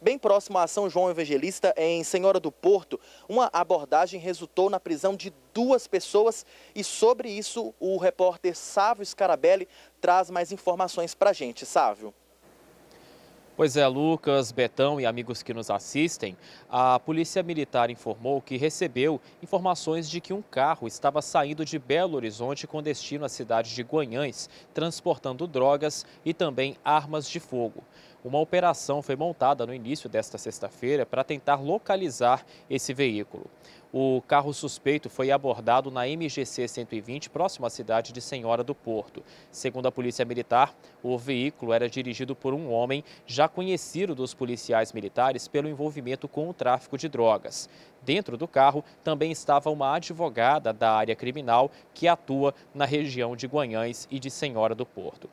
Bem próximo à São João Evangelista, em Senhora do Porto, uma abordagem resultou na prisão de duas pessoas e sobre isso o repórter Sávio Scarabelli traz mais informações para a gente. Sávio. Pois é, Lucas, Betão e amigos que nos assistem, a Polícia Militar informou que recebeu informações de que um carro estava saindo de Belo Horizonte com destino à cidade de Guanhães, transportando drogas e também armas de fogo uma operação foi montada no início desta sexta-feira para tentar localizar esse veículo. O carro suspeito foi abordado na MGC 120, próximo à cidade de Senhora do Porto. Segundo a Polícia Militar, o veículo era dirigido por um homem já conhecido dos policiais militares pelo envolvimento com o tráfico de drogas. Dentro do carro também estava uma advogada da área criminal que atua na região de Guanhães e de Senhora do Porto.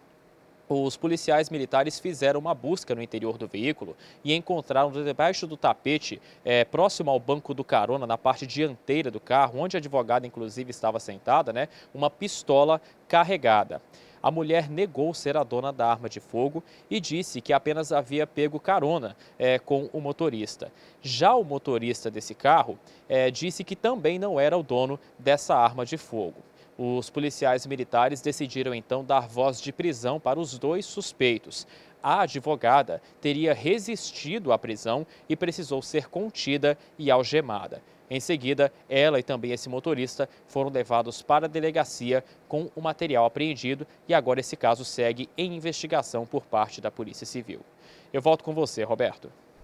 Os policiais militares fizeram uma busca no interior do veículo e encontraram debaixo do tapete, é, próximo ao banco do carona, na parte dianteira do carro, onde a advogada inclusive estava sentada, né, uma pistola carregada. A mulher negou ser a dona da arma de fogo e disse que apenas havia pego carona é, com o motorista. Já o motorista desse carro é, disse que também não era o dono dessa arma de fogo. Os policiais militares decidiram então dar voz de prisão para os dois suspeitos. A advogada teria resistido à prisão e precisou ser contida e algemada. Em seguida, ela e também esse motorista foram levados para a delegacia com o material apreendido e agora esse caso segue em investigação por parte da Polícia Civil. Eu volto com você, Roberto.